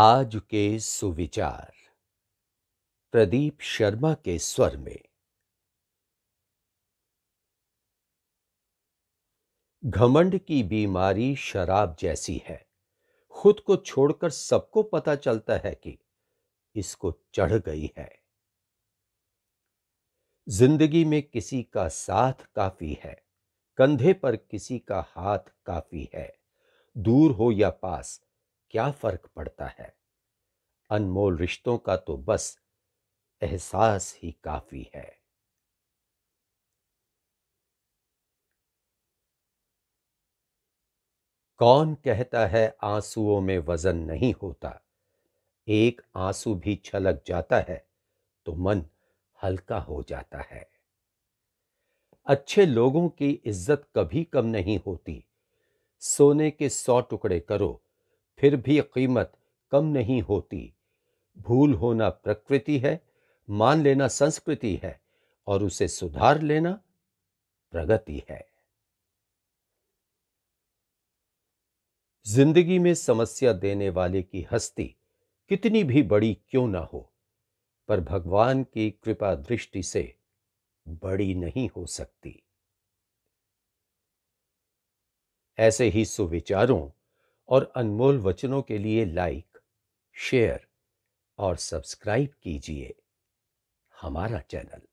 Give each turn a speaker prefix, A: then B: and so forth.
A: आज के सुविचार प्रदीप शर्मा के स्वर में घमंड की बीमारी शराब जैसी है खुद को छोड़कर सबको पता चलता है कि इसको चढ़ गई है जिंदगी में किसी का साथ काफी है कंधे पर किसी का हाथ काफी है दूर हो या पास क्या फ़र्क पड़ता है अनमोल रिश्तों का तो बस एहसास ही काफ़ी है कौन कहता है आंसुओं में वजन नहीं होता एक आंसू भी छलक जाता है तो मन हल्का हो जाता है अच्छे लोगों की इज्जत कभी कम नहीं होती सोने के सौ टुकड़े करो फिर भी कीमत कम नहीं होती भूल होना प्रकृति है मान लेना संस्कृति है और उसे सुधार लेना प्रगति है जिंदगी में समस्या देने वाले की हस्ती कितनी भी बड़ी क्यों ना हो पर भगवान की कृपा दृष्टि से बड़ी नहीं हो सकती ऐसे ही सुविचारों और अनमोल वचनों के लिए लाइक शेयर और सब्सक्राइब कीजिए हमारा चैनल